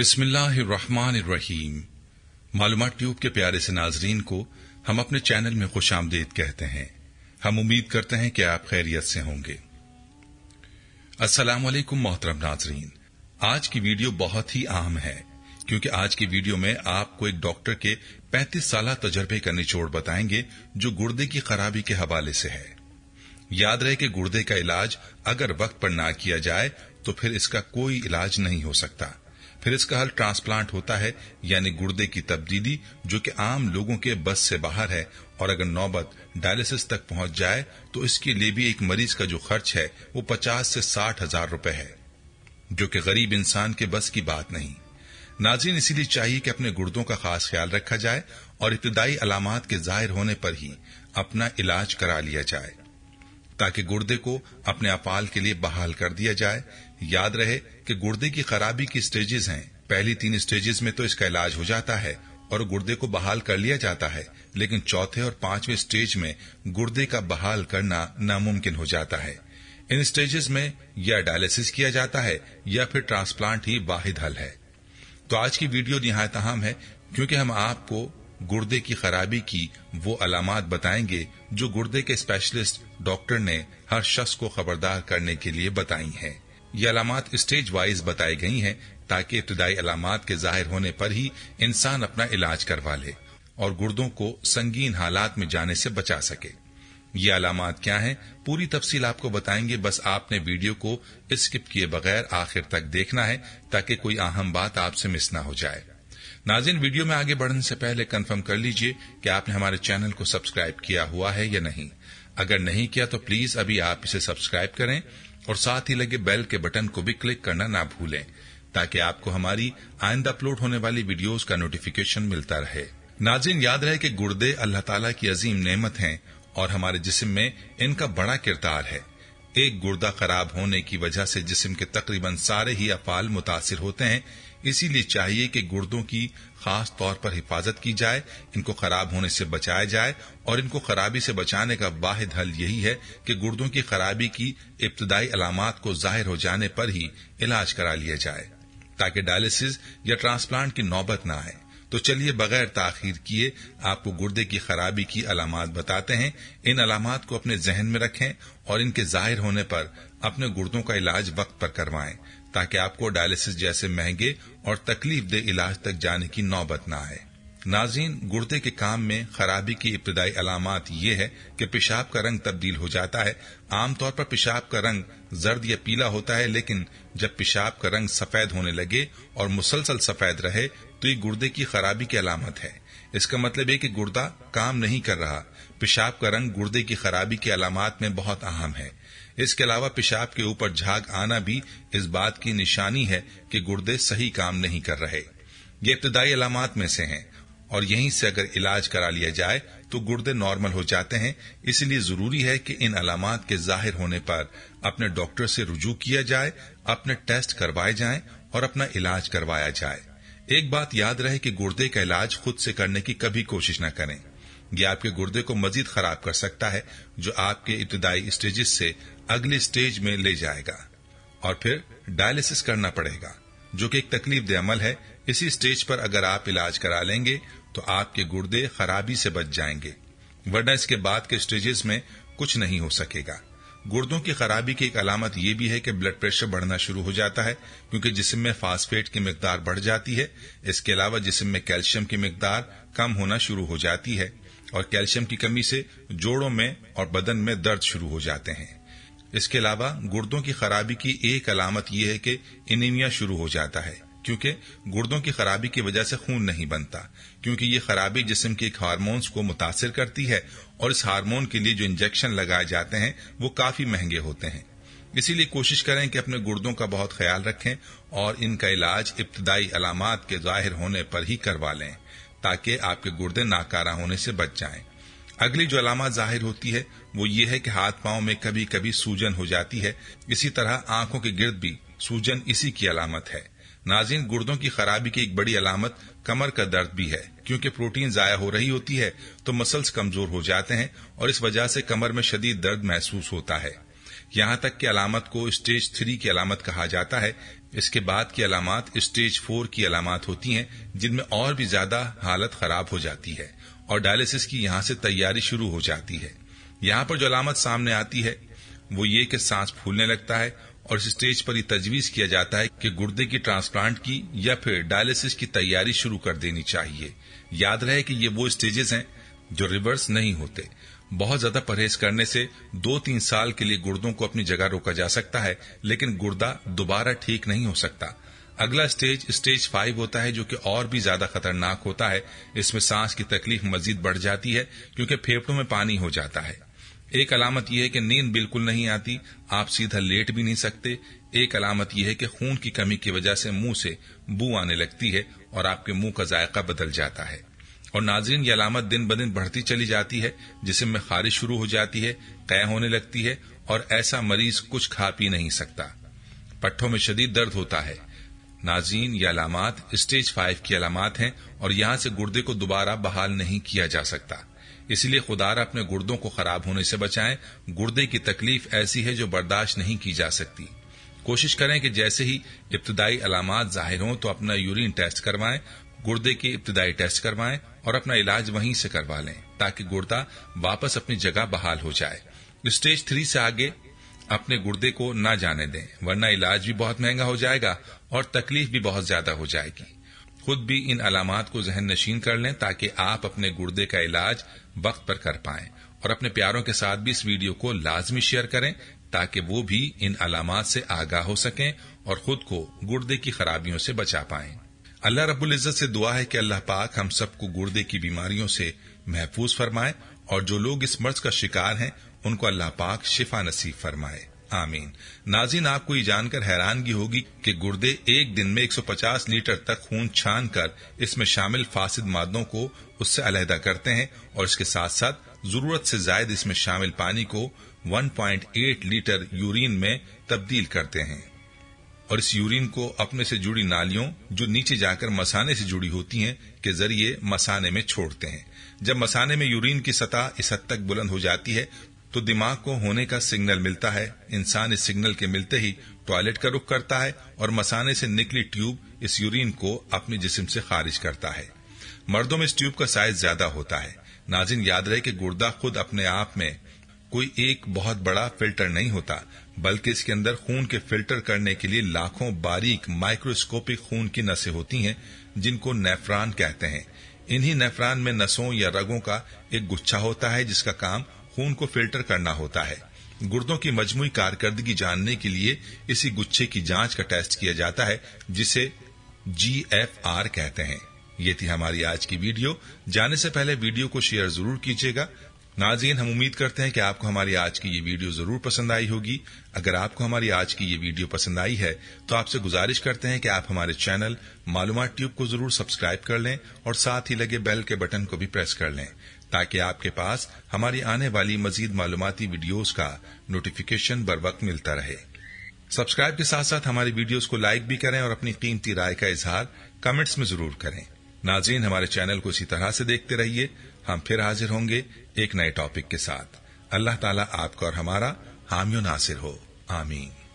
रहीम मालूम ट्यूब के प्यारे से नाजरीन को हम अपने चैनल में खुश आमदेद कहते हैं हम उम्मीद करते हैं कि आप खैरियत से होंगे असलाम मोहतरम नाजरीन आज की वीडियो बहुत ही आम है क्योंकि आज की वीडियो में आपको एक डॉक्टर के 35 साल तजर्बे का निचोड़ बताएंगे जो गुर्दे की खराबी के हवाले से है याद रहे कि गुर्दे का इलाज अगर वक्त पर ना किया जाए तो फिर इसका कोई इलाज नहीं हो सकता फिर इसका हल ट्रांसप्लांट होता है यानी गुर्दे की तब्दीली जो कि आम लोगों के बस से बाहर है और अगर नौबत डायलिसिस तक पहुंच जाए तो इसके लिए भी एक मरीज का जो खर्च है वो पचास से साठ हजार रूपये है जो कि गरीब इंसान के बस की बात नहीं नाजिन इसीलिए चाहिए कि अपने गुर्दों का खास ख्याल रखा जाए और इब्तदाई अलामत के जाहिर होने पर ही अपना इलाज करा लिया जाए ताकि गुर्दे को अपने अपाल के लिए बहाल कर दिया जाए याद रहे कि गुर्दे की खराबी की स्टेजेस हैं पहली तीन स्टेजेस में तो इसका इलाज हो जाता है और गुर्दे को बहाल कर लिया जाता है लेकिन चौथे और पांचवें स्टेज में गुर्दे का बहाल करना नामुमकिन हो जाता है इन स्टेजेस में या डायलिसिस किया जाता है या फिर ट्रांसप्लांट ही वाहिद हल है तो आज की वीडियो निहायत अहम है क्योंकि हम आपको गुर्दे की खराबी की वो अलामत बताएंगे जो गुर्दे के स्पेशलिस्ट डॉक्टर ने हर शख्स को खबरदार करने के लिए बताई हैं। ये अलामत स्टेज वाइज बताई गई हैं ताकि इब्तदाई अलामत के जाहिर होने पर ही इंसान अपना इलाज करवा ले और गुर्दों को संगीन हालात में जाने से बचा सके ये अलामत क्या हैं पूरी तफसील आपको बताएंगे बस आपने वीडियो को स्किप किए बगैर आखिर तक देखना है ताकि कोई अहम बात आपसे मिस ना हो जाए नाजिन वीडियो में आगे बढ़ने से पहले कंफर्म कर लीजिए कि आपने हमारे चैनल को सब्सक्राइब किया हुआ है या नहीं अगर नहीं किया तो प्लीज अभी आप इसे सब्सक्राइब करें और साथ ही लगे बेल के बटन को भी क्लिक करना ना भूलें ताकि आपको हमारी आइंदा अपलोड होने वाली वीडियोस का नोटिफिकेशन मिलता रहे नाजिन याद रहे कि गुर्दे अल्लाह ताला की अजीम नेमत हैं और हमारे जिस्म में इनका बड़ा किरदार है एक गुर्दा खराब होने की वजह से जिस्म के तकरीबन सारे ही अफाल मुतासर होते हैं इसीलिए चाहिए कि गुर्दों की खास तौर पर हिफाजत की जाए इनको खराब होने से बचाया जाए और इनको खराबी से बचाने का वाहिद हल यही है कि गुर्दों की खराबी की इब्तदाई अलामत को जाहिर हो जाने पर ही इलाज करा लिया जाए ताकि डायलिसिस या ट्रांसप्लांट की नौबत न आए तो चलिए बगैर ताखिर किए आपको गुर्दे की खराबी की अलामत बताते हैं इन अलामत को अपने जहन में रखें और इनके जाहिर होने पर अपने गुर्दों का इलाज वक्त पर करवाएं ताकि आपको डायलिसिस जैसे महंगे और तकलीफ दे इलाज तक जाने की नौबत न आए नाजीन गुर्दे के काम में खराबी की इब्तदाई अलामत यह है कि पेशाब का रंग तब्दील हो जाता है आमतौर पर पेशाब का रंग जर्द या पीला होता है लेकिन जब पेशाब का रंग सफेद होने लगे और मुसलसल सफेद रहे तो ये गुर्दे की खराबी की अलामत है इसका मतलब है कि गुर्दा काम नहीं कर रहा पेशाब का रंग गुर्दे की खराबी की अलामत में बहुत अहम है इसके अलावा पेशाब के ऊपर झाग आना भी इस बात की निशानी है कि गुर्दे सही काम नहीं कर रहे ये इब्तदाई अलामत में से हैं और यहीं से अगर इलाज करा लिया जाए तो गुर्दे नॉर्मल हो जाते हैं इसलिए जरूरी है कि इन अलामत के जाहिर होने पर अपने डॉक्टर से रुजू किया जाए अपने टेस्ट करवाए जाएं और अपना इलाज करवाया जाए एक बात याद रहे कि गुर्दे का इलाज खुद से करने की कभी कोशिश न करें यह आपके गुर्दे को मजीद खराब कर सकता है जो आपके इब्तदाई स्टेजेस से अगले स्टेज में ले जाएगा और फिर डायलिसिस करना पड़ेगा जो कि एक तकलीफ दे अमल है इसी स्टेज पर अगर आप इलाज करा लेंगे तो आपके गुर्दे खराबी से बच जाएंगे वरना इसके बाद के स्टेजेस में कुछ नहीं हो सकेगा गुर्दों की खराबी की एक अलामत यह भी है कि ब्लड प्रेशर बढ़ना शुरू हो जाता है क्योंकि जिसम में फास्फेट की मकदार बढ़ जाती है इसके अलावा जिसम में कैल्शियम की मकदार कम होना शुरू हो जाती है और कैल्शियम की कमी से जोड़ों में और बदन में दर्द शुरू हो जाते हैं इसके अलावा गुर्दों की खराबी की एक अलामत यह है कि एनीमिया शुरू हो जाता है क्योंकि गुर्दों की खराबी की वजह से खून नहीं बनता क्योंकि ये खराबी जिसम के एक को मुतासर करती है और इस हार्मोन के लिए जो इंजेक्शन लगाए जाते हैं वो काफी महंगे होते हैं इसीलिए कोशिश करें कि अपने गुर्दों का बहुत ख्याल रखें और इनका इलाज इब्तदाई अलामत के जाहिर होने पर ही करवा लें ताकि आपके गुर्दे नाकारा होने से बच जाएं। अगली जो अलामत जाहिर होती है वो ये है कि हाथ पांव में कभी कभी सूजन हो जाती है इसी तरह आंखों के गिर्द भी सूजन इसी की अलामत है नाजिन गुर्दों की खराबी की एक बड़ी अलामत कमर का दर्द भी है क्योंकि प्रोटीन जाया हो रही होती है तो मसल्स कमजोर हो जाते हैं और इस वजह से कमर में शदीद दर्द महसूस होता है यहाँ तक की अलामत को स्टेज थ्री की अलामत कहा जाता है इसके बाद की अलामत स्टेज फोर की अलामत होती हैं जिनमें और भी ज्यादा हालत खराब हो जाती है और डायलिसिस की यहाँ से तैयारी शुरू हो जाती है यहाँ पर जो अलामत सामने आती है वो ये कि सांस फूलने लगता है और इस स्टेज पर यह तजवीज किया जाता है कि गुर्दे की ट्रांसप्लांट की या फिर डायलिसिस की तैयारी शुरू कर देनी चाहिए याद रहे कि ये वो स्टेजेस हैं जो रिवर्स नहीं होते बहुत ज्यादा परहेज करने से दो तीन साल के लिए गुर्दों को अपनी जगह रोका जा सकता है लेकिन गुर्दा दोबारा ठीक नहीं हो सकता अगला स्टेज स्टेज फाइव होता है जो कि और भी ज्यादा खतरनाक होता है इसमें सांस की तकलीफ मजीद बढ़ जाती है क्योंकि फेफड़ों में पानी हो जाता है एक अलामत यह है कि नींद बिल्कुल नहीं आती आप सीधा लेट भी नहीं सकते एक अलामत यह है कि खून की कमी की वजह से मुंह से बू आने लगती है और आपके मुंह का जायका बदल जाता है और नाजरीन ये अलामत दिन ब दिन बढ़ती चली जाती है जिसम में खारिश शुरू हो जाती है तय होने लगती है और ऐसा मरीज कुछ खा पी नहीं सकता पट्ठों में शदीद दर्द होता है नाजीन ये अलामत स्टेज फाइव की अलामत हैं और यहां से गुर्दे को दोबारा बहाल नहीं किया जा सकता इसलिए खुदा अपने गुर्दों को खराब होने से बचाएं गुर्दे की तकलीफ ऐसी है जो बर्दाश्त नहीं की जा सकती कोशिश करें कि जैसे ही इब्तदाई अलामत जाहिर हों तो अपना यूरिन टेस्ट करवाएं गुर्दे के इब्तदाई टेस्ट करवाएं और अपना इलाज वहीं से करवा लें ताकि गुर्दा वापस अपनी जगह बहाल हो जाए स्टेज थ्री से आगे अपने गुर्दे को ना जाने दें वरना इलाज भी बहुत महंगा हो जाएगा और तकलीफ भी बहुत ज्यादा हो जाएगी खुद भी इन अलामत को जहन नशीन कर लें ताकि आप अपने गुर्दे का इलाज वक्त पर कर पाएं और अपने प्यारों के साथ भी इस वीडियो को लाजमी शेयर करें ताकि वो भी इन अलामत से आगाह हो सकें और खुद को गुर्दे की खराबियों से बचा पाएं अल्लाह रब्बुल इज़्ज़त से दुआ है कि अल्लाह पाक हम सबको गुर्दे की बीमारियों से महफूज फरमाए और जो लोग इस मर्ज का शिकार हैं उनको अल्लाह पाक शिफा नसीब फरमाए आमीन नाजिन आपको ये जानकर हैरानगी होगी कि गुर्दे एक दिन में 150 लीटर तक खून छान कर इसमें शामिल फासिद मादों को उससे अलहदा करते हैं और इसके साथ साथ जरूरत से जायद इसमें शामिल पानी को 1.8 लीटर यूरिन में तब्दील करते हैं और इस यूरिन को अपने से जुड़ी नालियों जो नीचे जाकर मसाने से जुड़ी होती हैं के जरिए मसाने में छोड़ते हैं जब मसाने में यूरिन की सतह इस हद तक बुलंद हो जाती है तो दिमाग को होने का सिग्नल मिलता है इंसान इस सिग्नल के मिलते ही टॉयलेट का रुख करता है और मसाने से निकली ट्यूब इस यूरिन को अपने जिस्म से खारिज करता है मर्दों में इस ट्यूब का साइज ज्यादा होता है नाजिन याद रहे कि गुर्दा खुद अपने आप में कोई एक बहुत बड़ा फिल्टर नहीं होता बल्कि इसके अंदर खून के फिल्टर करने के लिए लाखों बारीक माइक्रोस्कोपिक खून की नसें होती हैं जिनको नेफरान कहते हैं इन्हीं नेफरान में नसों या रगों का एक गुच्छा होता है जिसका काम खून को फिल्टर करना होता है गुर्दों की मजमु कारकर्दगी जानने के लिए इसी गुच्छे की जांच का टेस्ट किया जाता है जिसे जी एफ आर कहते हैं ये थी हमारी आज की वीडियो जाने से पहले वीडियो को शेयर जरूर कीजिएगा नाजीन हम उम्मीद करते हैं कि आपको हमारी आज की ये वीडियो जरूर पसंद आई होगी अगर आपको हमारी आज की ये वीडियो पसंद आई है तो आपसे गुजारिश करते हैं कि आप हमारे चैनल मालूम ट्यूब को जरूर सब्सक्राइब कर लें और साथ ही लगे बेल के बटन को भी प्रेस कर लें ताकि आपके पास हमारी आने वाली मजीद मालूमती वीडियोस का नोटिफिकेशन बर वक्त मिलता रहे सब्सक्राइब के साथ साथ हमारी वीडियोस को लाइक भी करें और अपनी कीमती राय का इजहार कमेंट्स में जरूर करें नाजीन हमारे चैनल को इसी तरह से देखते रहिए हम फिर हाजिर होंगे एक नए टॉपिक के साथ अल्लाह ताला आपका और हमारा हामियो नासिर हो आमीन